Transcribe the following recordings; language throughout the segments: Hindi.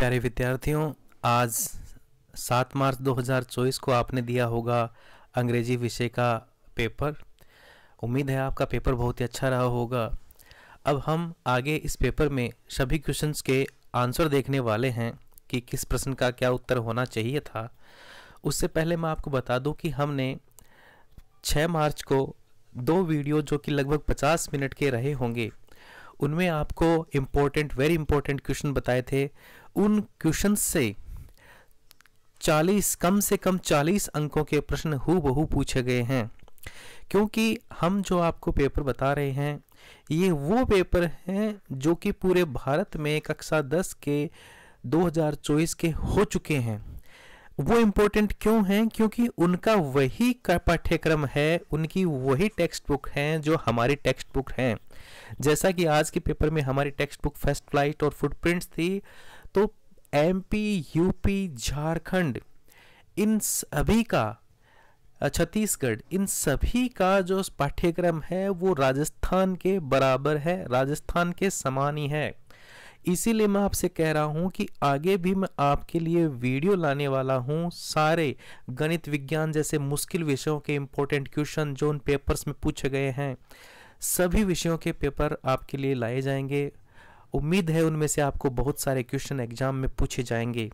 प्यारे विद्यार्थियों आज सात मार्च 2024 को आपने दिया होगा अंग्रेजी विषय का पेपर उम्मीद है आपका पेपर बहुत ही अच्छा रहा होगा अब हम आगे इस पेपर में सभी क्वेश्चंस के आंसर देखने वाले हैं कि किस प्रश्न का क्या उत्तर होना चाहिए था उससे पहले मैं आपको बता दूं कि हमने 6 मार्च को दो वीडियो जो कि लगभग 50 मिनट के रहे होंगे उनमें आपको इम्पोर्टेंट वेरी इम्पोर्टेंट क्वेश्चन बताए थे उन क्वेश्चन से 40 कम से कम 40 अंकों के प्रश्न हूबहू पूछे गए हैं क्योंकि हम जो आपको पेपर बता रहे हैं ये वो पेपर हैं जो कि पूरे भारत में कक्षा 10 के 2024 के हो चुके हैं वो इम्पोर्टेंट क्यों हैं क्योंकि उनका वही पाठ्यक्रम है उनकी वही टेक्स्ट बुक हैं जो हमारी टेक्स्ट बुक हैं जैसा कि आज के पेपर में हमारी टेक्स्ट बुक फर्स्ट फ्लाइट और फुटप्रिंट्स थी तो एमपी यूपी झारखंड इन सभी का छत्तीसगढ़ इन सभी का जो पाठ्यक्रम है वो राजस्थान के बराबर है राजस्थान के समान ही है इसीलिए मैं आपसे कह रहा हूँ कि आगे भी मैं आपके लिए वीडियो लाने वाला हूँ सारे गणित विज्ञान जैसे मुश्किल विषयों के इम्पोर्टेंट क्वेश्चन जो उन पेपर्स में पूछे गए हैं सभी विषयों के पेपर आपके लिए लाए जाएंगे उम्मीद है उनमें से आपको बहुत सारे क्वेश्चन एग्जाम में पूछे जाएंगे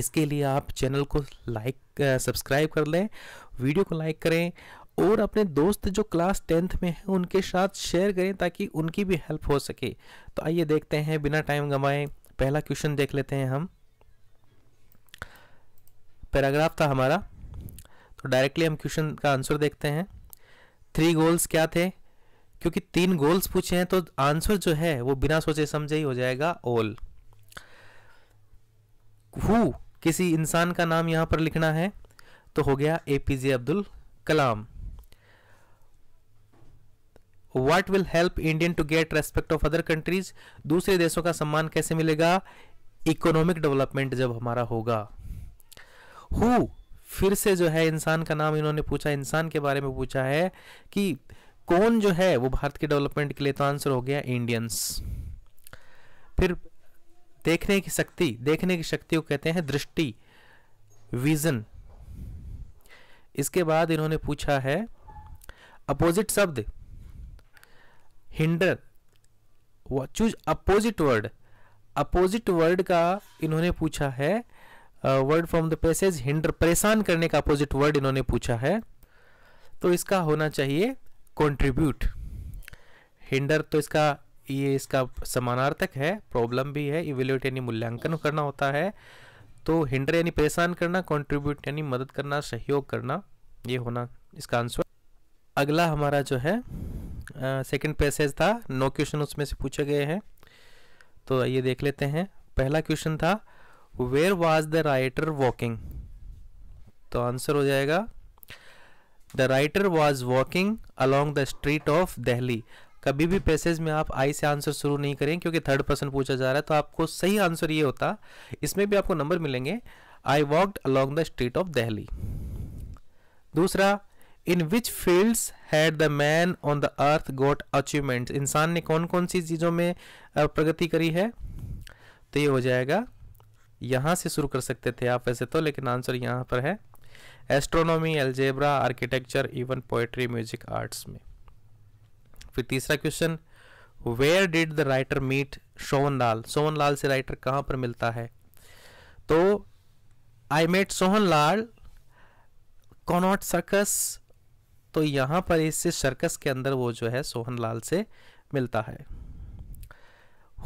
इसके लिए आप चैनल को लाइक सब्सक्राइब कर लें वीडियो को लाइक करें और अपने दोस्त जो क्लास टेंथ में हैं उनके साथ शेयर करें ताकि उनकी भी हेल्प हो सके तो आइए देखते हैं बिना टाइम गंवाए पहला क्वेश्चन देख लेते हैं हम पैराग्राफ था हमारा तो डायरेक्टली हम क्वेश्चन का आंसर देखते हैं थ्री गोल्स क्या थे क्योंकि तीन गोल्स पूछे हैं तो आंसर जो है वो बिना सोचे समझे ही हो जाएगा ऑल हु किसी इंसान का नाम यहां पर लिखना है तो हो गया APJ Abdul Kalam what will help Indian to get respect of other countries दूसरे देशों का सम्मान कैसे मिलेगा इकोनॉमिक डेवलपमेंट जब हमारा होगा हु फिर से जो है इंसान का नाम इन्होंने पूछा इंसान के बारे में पूछा है कि कौन जो है वो भारत के डेवलपमेंट के लिए तो आंसर हो गया इंडियंस फिर देखने की शक्ति देखने की शक्ति को कहते हैं दृष्टि विजन इसके बाद इन्होंने पूछा है अपोजिट शब्द hinder choose opposite word opposite word का इन्होंने पूछा है word from the passage hinder परेशान करने का अपोजिट वर्ड इन्होंने पूछा है तो इसका होना चाहिए कॉन्ट्रीब्यूट हिंडर तो इसका ये इसका समानार्थक है प्रॉब्लम भी है इवेल्यूट यानी मूल्यांकन करना होता है तो हिंडर यानी परेशान करना कॉन्ट्रीब्यूट यानी मदद करना सहयोग करना ये होना इसका आंसर अगला हमारा जो है सेकंड पैसेज था नौ क्वेश्चन उसमें से पूछे गए हैं तो ये देख लेते हैं पहला क्वेश्चन था where was the writer walking तो आंसर हो जाएगा the writer was walking along the street of Delhi कभी भी पैसेज में आप आई से आंसर शुरू नहीं करें क्योंकि थर्ड पर्सन पूछा जा रहा है तो आपको सही आंसर ये होता इसमें भी आपको नंबर मिलेंगे I walked along the street of Delhi दूसरा in which fields had the man on the earth got achievement इंसान ने कौन कौन सी चीज़ों में प्रगति करी है तो ये हो जाएगा यहां से शुरू कर सकते थे आप वैसे तो लेकिन आंसर यहां पर है astronomy algebra architecture even poetry music arts में फिर तीसरा question where did the writer meet Sohanlal Sohanlal से राइटर कहाँ पर मिलता है तो आई मेट सोहनलाल कॉनॉट सर्कस तो यहाँ पर इससे सर्कस के अंदर वो जो है सोहनलाल से मिलता है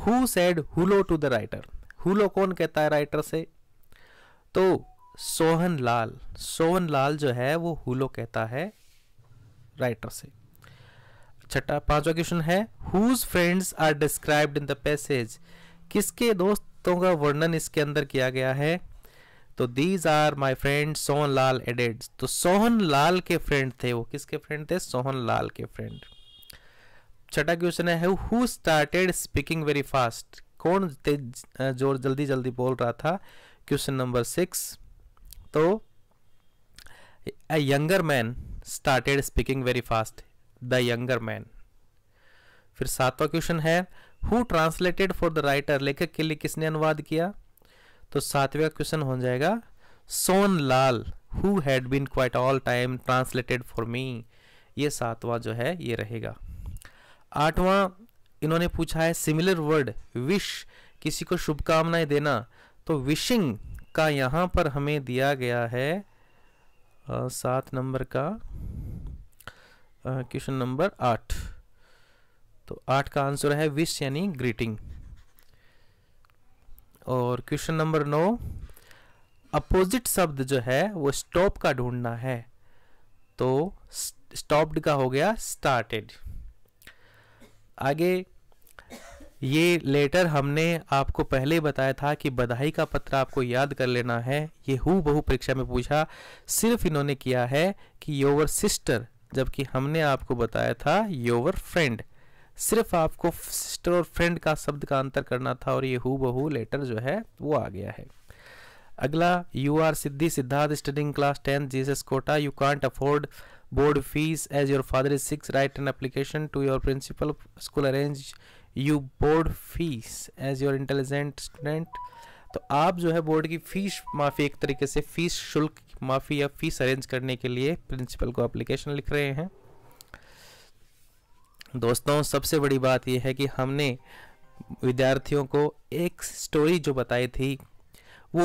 who said hello to the writer hello कौन कहता है राइटर से तो सोहन लाल सोहन लाल जो है वो हुलो कहता है राइटर से छठा अच्छा, पांचवा क्वेश्चन है whose friends are described in the passage किसके दोस्तों का वर्णन इसके अंदर किया गया है तो these are my friend Sohan Lal added तो सोहन लाल के फ्रेंड थे वो किसके फ्रेंड थे सोहन लाल के फ्रेंड छठा क्वेश्चन है who started speaking very fast कौन जो जल्दी जल्दी बोल रहा था क्वेश्चन नंबर सिक्स तो a younger man started speaking very fast the younger man फिर सातवां क्वेश्चन है who translated for the writer लेखक के लिए किसने अनुवाद किया तो सातवें क्वेश्चन हो जाएगा Sohan Lal who had been quite all time translated for me ये सातवां जो है ये रहेगा आठवां इन्होंने पूछा है सिमिलर वर्ड विश किसी को शुभकामनाएं देना तो विशिंग का यहाँ पर हमें दिया गया है सात नंबर का क्वेश्चन नंबर आठ तो आठ का आंसर है विश यानी ग्रीटिंग और क्वेश्चन नंबर नौ अपोजिट शब्द जो है वो स्टॉप का ढूंढना है तो स्टॉप्ड का हो गया स्टार्टेड आगे ये लेटर हमने आपको पहले बताया था कि बधाई का पत्र आपको याद कर लेना है ये हु बहु परीक्षा में पूछा सिर्फ इन्होंने किया है कि योवर सिस्टर जबकि हमने आपको बताया था योवर फ्रेंड सिर्फ आपको सिस्टर और फ्रेंड का शब्द का अंतर करना था और ये हु बहु लेटर जो है वो आ गया है अगला you are Siddhi Siddharth studying class tenth Jesus Kota you can't afford board fees as your father is sick write an application to your principal school arrange you board fees as your intelligent student तो आप जो है बोर्ड की फीस माफ़ी एक तरीके से फीस शुल्क माफ़ी या फीस अरेंज करने के लिए प्रिंसिपल को अप्लीकेशन लिख रहे हैं दोस्तों सबसे बड़ी बात यह है कि हमने विद्यार्थियों को एक स्टोरी जो बताई थी वो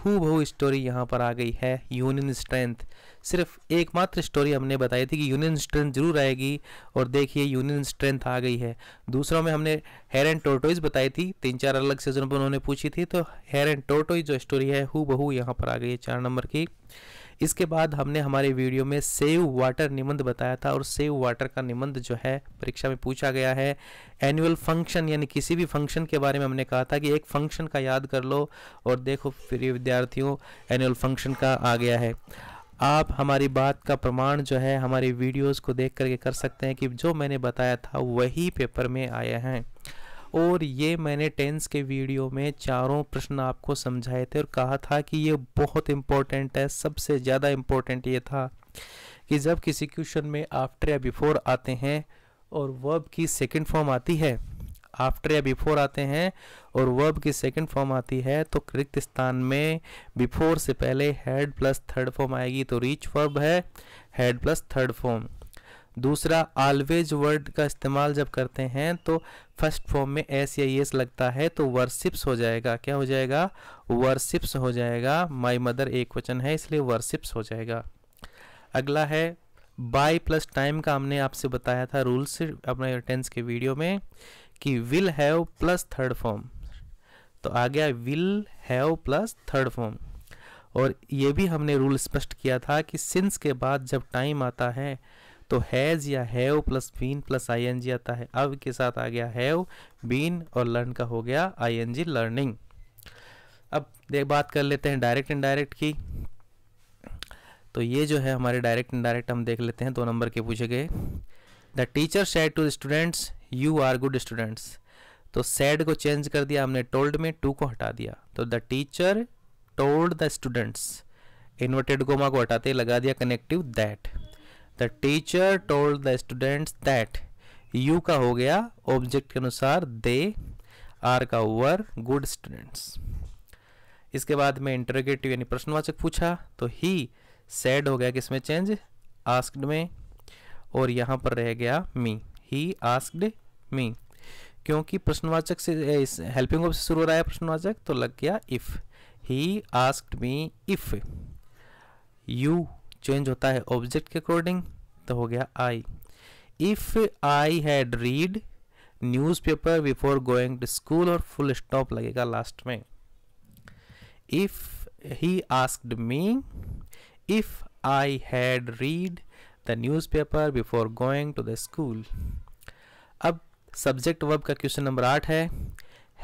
हु बहू स्टोरी यहाँ पर आ गई है यूनियन स्ट्रेंथ सिर्फ एकमात्र स्टोरी हमने बताई थी कि यूनियन स्ट्रेंथ जरूर आएगी और देखिए यूनियन स्ट्रेंथ आ गई है दूसरों में हमने हेर एंड टोटोइज बताई थी तीन चार अलग सीजन पर उन्होंने पूछी थी तो हेर एंड टोटोइज जो स्टोरी है हु बहू यहाँ पर आ गई है चार नंबर की इसके बाद हमने हमारे वीडियो में सेव वाटर निबंध बताया था और सेव वाटर का निबंध जो है परीक्षा में पूछा गया है एनुअल फंक्शन यानी किसी भी फंक्शन के बारे में हमने कहा था कि एक फंक्शन का याद कर लो और देखो फिर विद्यार्थियों एनुअल फंक्शन का आ गया है आप हमारी बात का प्रमाण जो है हमारी वीडियोस को देख करके कर सकते हैं कि जो मैंने बताया था वही पेपर में आया है और ये मैंने टेंस के वीडियो में चारों प्रश्न आपको समझाए थे और कहा था कि ये बहुत इम्पोर्टेंट है सबसे ज़्यादा इम्पोर्टेंट ये था कि जब किसी क्वेश्चन में आफ्टर या बिफोर आते हैं और वर्ब की सेकंड फॉर्म आती है आफ्टर या बिफोर आते हैं और वर्ब की सेकंड फॉर्म आती है तो रिक्त स्थान में बिफोर से पहले हेड प्लस थर्ड फॉर्म आएगी तो रीच वर्ब है हेड प्लस थर्ड फॉर्म दूसरा ऑलवेज वर्ड का इस्तेमाल जब करते हैं तो फर्स्ट फॉर्म में एस या एस लगता है तो वर्सिप्स हो जाएगा क्या हो जाएगा वर्सिप्स हो जाएगा माई मदर एक वचन है इसलिए वर्सिप्स हो जाएगा अगला है बाय प्लस टाइम का हमने आपसे बताया था रूल्स अपने टेंस के वीडियो में कि will have plus third form तो आ गया will have plus third form और ये भी हमने रूल स्पष्ट किया था कि सिंस के बाद जब टाइम आता है तो हैज़ या have plus been plus I N G आता है अब के साथ आ गया हैव बीन और लर्न का हो गया आई एन जी लर्निंग अब देख बात कर लेते हैं डायरेक्ट इनडायरेक्ट की तो ये जो है हमारे डायरेक्ट इनडायरेक्ट हम देख लेते हैं दो नंबर के पूछे गए the teacher said to students you are good students तो सैड को चेंज कर दिया हमने टोल्ड में टू को हटा दिया तो the teacher told the students inverted comma को हटाते लगा दिया connective that the teacher told the students that you का हो गया ऑब्जेक्ट के अनुसार दे आर का वर गुड स्टूडेंट्स इसके बाद में इंटरगेटिव यानी प्रश्नवाचक पूछा तो ही सैड हो गया किसमें चेंज आस्क्ड में और यहाँ पर रह गया मी ही आस्क्ड मी क्योंकि प्रश्नवाचक से इस हेल्पिंग ऑफ से शुरू हो रहा है प्रश्नवाचक तो लग गया if he asked me if you change होता है ऑब्जेक्ट के अकॉर्डिंग तो हो गया I if I had read newspaper before going to school और फुल स्टॉप लगेगा लास्ट में if he asked me if I had read the newspaper before going to the school अब सब्जेक्ट वर्ब का क्वेश्चन नंबर आठ है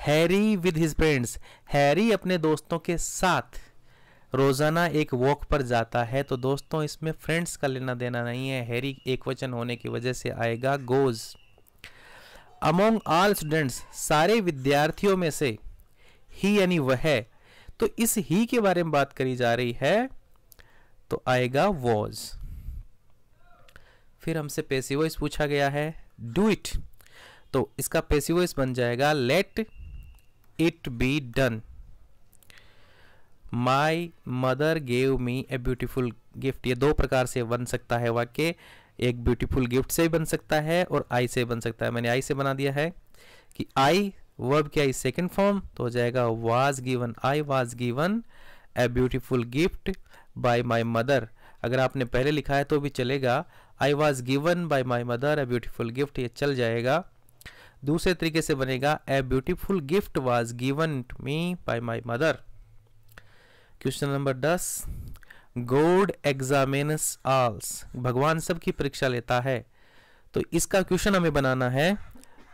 Harry with his friends Harry अपने दोस्तों के साथ रोज़ाना एक वॉक पर जाता है तो दोस्तों इसमें फ्रेंड्स का लेना देना नहीं है हैरी एक वचन होने की वजह से आएगा गोज अमोंग ऑल स्टूडेंट्स सारे विद्यार्थियों में से ही यानी वह तो इस ही के बारे में बात करी जा रही है तो आएगा वॉज फिर हमसे वॉइस पूछा गया है डू इट तो इसका वॉइस बन जाएगा let it be done my mother gave me a beautiful gift ये दो प्रकार से बन सकता है वाक्य एक ब्यूटीफुल गिफ्ट से बन सकता है और आई से बन सकता है मैंने आई से बना दिया है कि आई वर्ब क्या आई सेकेंड फॉर्म तो हो जाएगा was given I was given a beautiful gift by my mother अगर आपने पहले लिखा है तो भी चलेगा I was given by my mother a beautiful gift ये चल जाएगा दूसरे तरीके से बनेगा a beautiful gift was given me by my mother question number दस गोड एग्जामिनस आल्स भगवान सब की परीक्षा लेता है तो इसका क्वेश्चन हमें बनाना है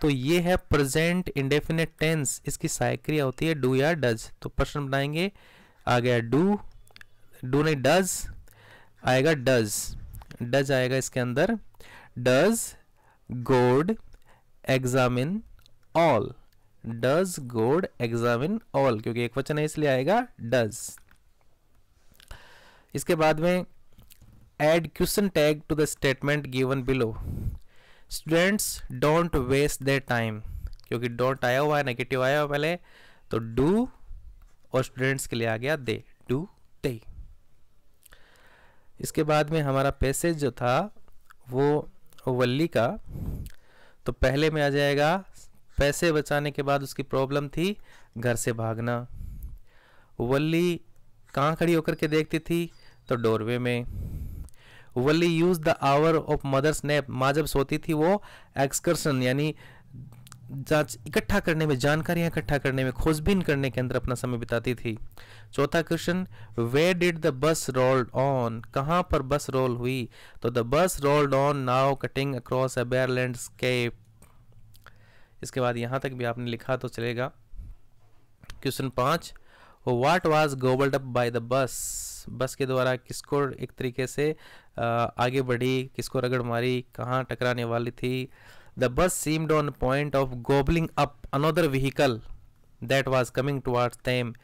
तो ये है प्रेजेंट इंडेफिनेट टेंस इसकी सहायक क्रिया होती है डू या डज तो प्रश्न बनाएंगे आ गया डू डू नहीं डज आएगा डज डज आएगा इसके अंदर does God examine all does God examine all क्योंकि एक वचन है इसलिए आएगा डज इसके बाद में add question tag to the statement given below students don't waste the time क्योंकि डोंट आया हुआ है नेगेटिव आया हुआ पहले तो डू और स्टूडेंट्स के लिए आ गया दे डू दे इसके बाद में हमारा पैसेज जो था वो वल्ली का तो पहले में आ जाएगा पैसे बचाने के बाद उसकी प्रॉब्लम थी घर से भागना वल्ली कहाँ खड़ी होकर के देखती थी तो डोरवे में Valli used the hour of mother's nap माँ जब सोती थी वो एक्सकर्सन यानी जांच इकट्ठा करने में जानकारियां इकट्ठा करने में खोजबीन करने के अंदर अपना समय बिताती थी चौथा question where did the bus rolled on कहाँ पर बस रोल हुई तो the bus rolled on now cutting across a bare landscape इसके बाद यहाँ तक भी आपने लिखा तो चलेगा क्वेश्चन पाँच what was gobbled up by the bus bus के द्वारा किसको एक तरीके से आगे बढ़ी किसको रगड़ मारी कहाँ टकराने वाली थी the bus seemed on point of gobbling up another vehicle that was coming towards them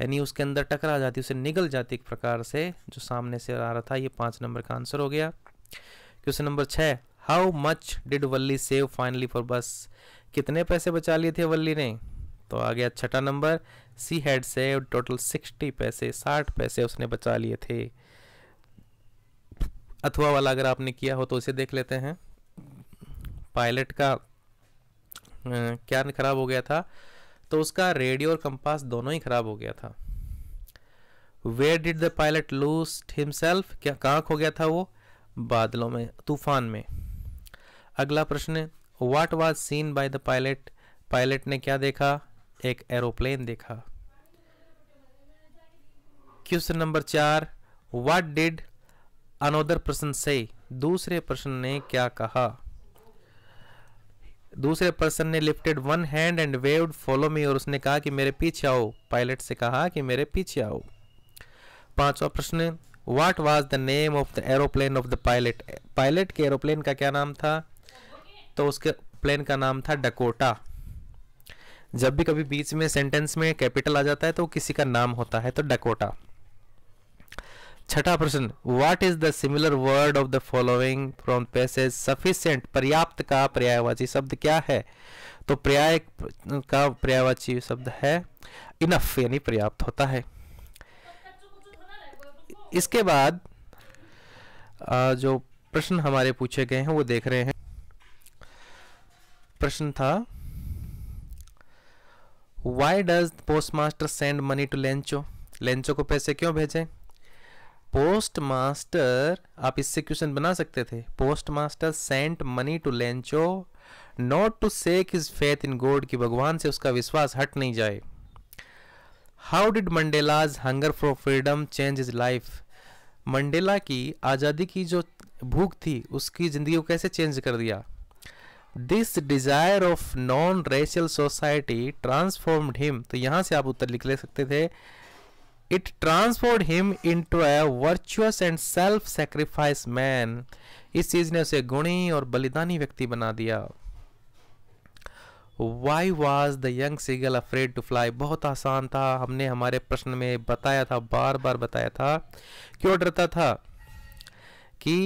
यानी उसके अंदर टकरा जाती उसे निगल जाती एक प्रकार से जो सामने से आ रहा था ये पाँच नंबर का आंसर हो गया क्वेश्चन नंबर छः how much did Valli save finally for bus कितने पैसे बचा लिए थे वल्ली ने तो आ गया छठा नंबर सी हेड से टोटल सिक्सटी पैसे साठ पैसे उसने बचा लिए थे अथवा वाला अगर आपने किया हो तो उसे देख लेते हैं पायलट का क्या खराब हो गया था तो उसका रेडियो और कंपास दोनों ही खराब हो गया था where did the pilot lose himself क्या कहाँ खो गया था वो बादलों में तूफान में अगला प्रश्न what was seen by the pilot pilot ने क्या देखा एक एरोप्लेन देखा क्वेश्चन नंबर चार वाट डिड अनोदर पर्सन से दूसरे पर्सन ने क्या कहा दूसरे पर्सन ने lifted one hand and waved follow me और उसने कहा कि मेरे पीछे आओ पायलट से कहा कि मेरे पीछे आओ पांचवा प्रश्न what was the name of the aeroplane of the pilot pilot के एरोप्लेन का क्या नाम था तो उसके प्लेन का नाम था डकोटा जब भी कभी बीच में सेंटेंस में कैपिटल आ जाता है तो किसी का नाम होता है तो डकोटा छठा प्रश्न what is the similar word of the following from passage sufficient पर्याप्त का पर्यायवाची शब्द क्या है तो पर्याय का पर्यायवाची शब्द है इनफ यानी पर्याप्त होता है इसके बाद जो प्रश्न हमारे पूछे गए हैं वो देख रहे हैं प्रश्न था why does post master send money to Lencho Lencho को पैसे क्यों भेजें पोस्ट मास्टर आप इससे क्वेश्चन बना सकते थे post master sent money to Lencho not to shake his faith in God कि भगवान से उसका विश्वास हट नहीं जाए how did Mandela's hunger for freedom change his life Mandela की आज़ादी की जो भूख थी उसकी ज़िंदगी को कैसे चेंज कर दिया this desire of non racial society transformed him तो यहां से आप उत्तर लिख ले सकते थे it transformed him into a virtuous and self sacrifice man इस चीज़ ने उसे गुणी और बलिदानी व्यक्ति बना दिया why was the young seagull afraid to fly बहुत आसान था हमने हमारे प्रश्न में बताया था बार बार बताया था क्यों डरता था कि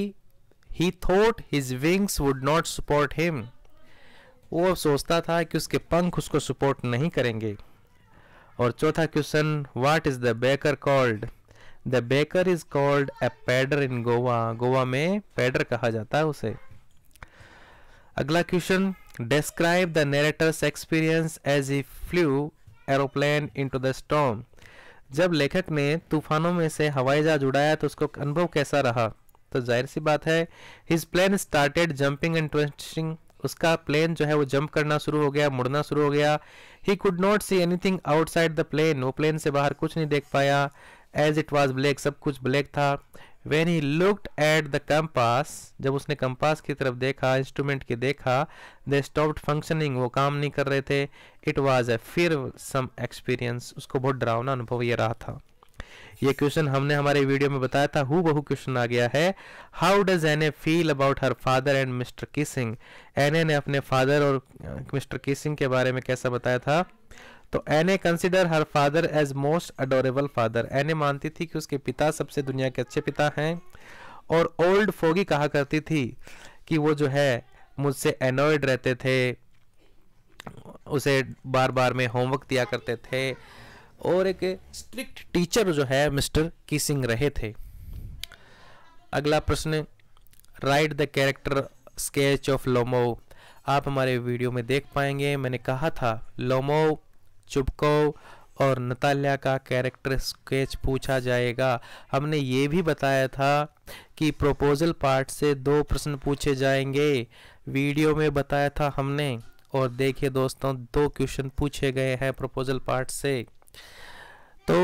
he thought his wings would not support him वो सोचता था कि उसके पंख उसको सपोर्ट नहीं करेंगे और चौथा question what is the baker called the baker is called a pader in Goa Goa में पैडर कहा जाता है उसे अगला question describe the narrator's experience as he flew aeroplane into the storm जब लेखक ने तूफानों में से हवाई जहाज उड़ाया तो उसको अनुभव कैसा रहा तो जाहिर सी बात है his plane started jumping and twisting उसका प्लेन जो है वो जंप करना शुरू हो गया मुड़ना शुरू हो गया he could not see anything outside the plane वो प्लेन से बाहर कुछ नहीं देख पाया एज इट वॉज ब्लैक सब कुछ ब्लैक था when he looked at the compass जब उसने कम्पास की तरफ देखा इंस्ट्रूमेंट के देखा दे स्टॉप्ड फंक्शनिंग वो काम नहीं कर रहे थे इट वॉज ए फिर सम एक्सपीरियंस उसको बहुत डरावना अनुभव ये रहा था ये क्वेश्चन हमने हमारे वीडियो में बताया था हु बहु क्वेश्चन आ गया है हाउ डज एन ए feel about her father and mister Keesing Anne ने अपने फादर और मिस्टर किसिंग के बारे में कैसा बताया था तो Anne consider her father as most adorable father Anne मानती थी कि उसके पिता सबसे दुनिया के अच्छे पिता हैं और ओल्ड फोगी कहा करती थी कि वो जो है मुझसे एनॉयड रहते थे उसे बार बार में होमवर्क दिया करते थे और एक स्ट्रिक्ट टीचर जो है मिस्टर किसिंग रहे थे अगला प्रश्न write the character sketch of Lomov आप हमारे वीडियो में देख पाएंगे मैंने कहा था लोमो चुपको और नताल्या का कैरेक्टर स्केच पूछा जाएगा हमने ये भी बताया था कि प्रोपोजल पार्ट से दो प्रश्न पूछे जाएंगे वीडियो में बताया था हमने और देखिए दोस्तों दो क्वेश्चन पूछे गए हैं प्रपोजल पार्ट से तो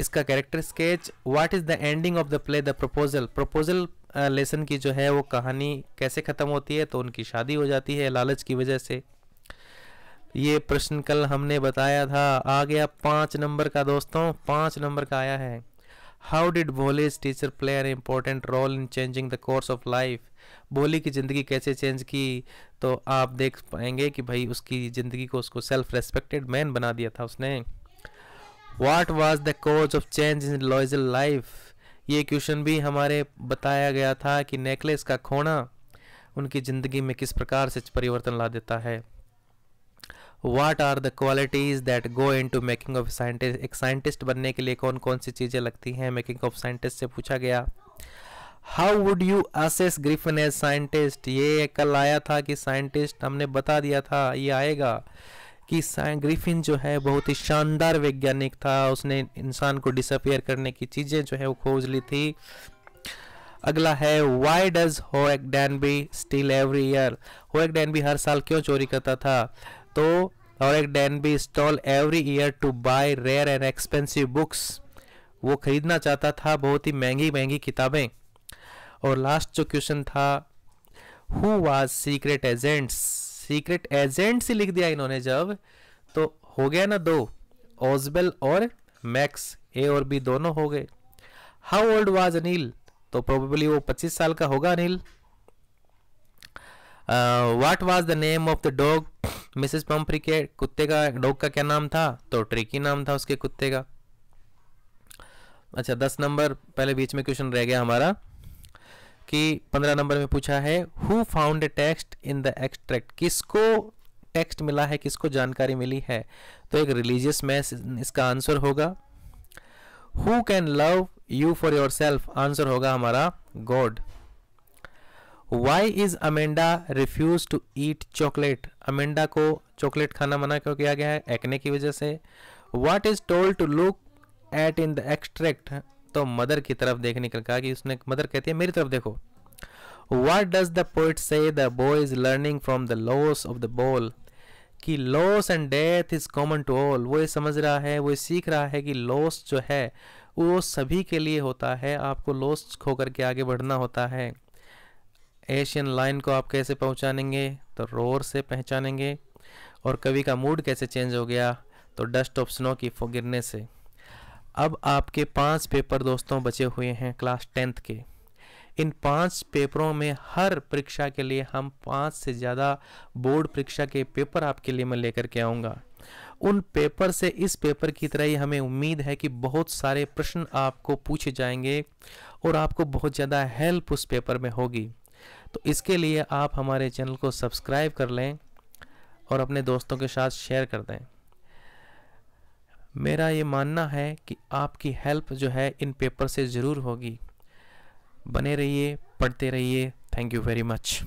इसका character sketch what is the ending of the play the proposal proposal lesson की जो है वो कहानी कैसे ख़त्म होती है तो उनकी शादी हो जाती है लालच की वजह से ये प्रश्न कल हमने बताया था आ गया पांच नंबर का दोस्तों पांच नंबर का आया है how did Bholi's teacher play an important role in changing the course of life Bholi की ज़िंदगी कैसे चेंज की तो आप देख पाएंगे कि भाई उसकी ज़िंदगी को उसको सेल्फ रेस्पेक्टेड मैन बना दिया था उसने what was the cause of change in Loisel's life ये क्वेश्चन भी हमारे बताया गया था कि नेकलेस का खोना उनकी ज़िंदगी में किस प्रकार से परिवर्तन ला देता है what are the qualities that go into making of scientist एक साइंटिस्ट बनने के लिए कौन कौन सी चीज़ें लगती हैं मेकिंग ऑफ साइंटिस्ट से पूछा गया how would you assess Griffin as scientist ये कल आया था कि साइंटिस्ट हमने बता दिया था ये आएगा कि ग्रिफिन जो है बहुत ही शानदार वैज्ञानिक था उसने इंसान को डिसअपियर करने की चीज़ें जो है वो खोज ली थी अगला है वाई डज होएक डैनबी स्टिल एवरी ईयर होएक डैनबी हर साल क्यों चोरी करता था तो होएक डैनबी stall every year to buy rare and expensive books वो खरीदना चाहता था बहुत ही महंगी महंगी किताबें और लास्ट जो क्वेश्चन था who was secret agents secret agents ही लिख दिया इन्होंने जब तो हो गया ना दो ओजबेल और मैक्स ए और बी दोनों हो गए हाउ ओल्ड वाज अनिल तो प्रोबेबली वो 25 साल का होगा Anil what was the name of the dog Mrs Pumphrey के कुत्ते का डॉग का क्या नाम था तो ट्रिकी नाम था उसके कुत्ते का अच्छा दस नंबर पहले बीच में क्वेश्चन रह गया हमारा कि पंद्रह नंबर में पूछा है who found a text in the extract किसको टेक्स्ट मिला है किसको जानकारी मिली है तो एक रिलीजियस मैस इसका आंसर होगा who can love you for yourself answer होगा हमारा God why is Amanda refuse to eat chocolate Amanda को चॉकलेट खाना मना क्यों किया गया है एक्ने की वजह से what is told to look at in the extract तो मदर की तरफ देखने के कहा कि उसने मदर कहती है मेरी तरफ देखो what does the poet say the boy is learning from the loss of the ball कि loss and death is common to all वो ये समझ रहा है वो ये सीख रहा है कि लॉस जो है वो सभी के लिए होता है आपको लॉस खो करके आगे बढ़ना होता है एशियन लाइन को आप कैसे पहुंचानेंगे तो रोर से पहचानेंगे और कवि का मूड कैसे चेंज हो गया तो डस्ट ऑफ स्नो की गिरने से अब आपके पांच पेपर दोस्तों बचे हुए हैं क्लास टेंथ के इन पांच पेपरों में हर परीक्षा के लिए हम पांच से ज़्यादा बोर्ड परीक्षा के पेपर आपके लिए मैं लेकर के आऊँगा उन पेपर से इस पेपर की तरह ही हमें उम्मीद है कि बहुत सारे प्रश्न आपको पूछे जाएंगे और आपको बहुत ज़्यादा हेल्प उस पेपर में होगी तो इसके लिए आप हमारे चैनल को सब्सक्राइब कर लें और अपने दोस्तों के साथ शेयर कर दें मेरा ये मानना है कि आपकी हेल्प जो है इन पेपर से ज़रूर होगी बने रहिए पढ़ते रहिए थैंक यू वेरी मच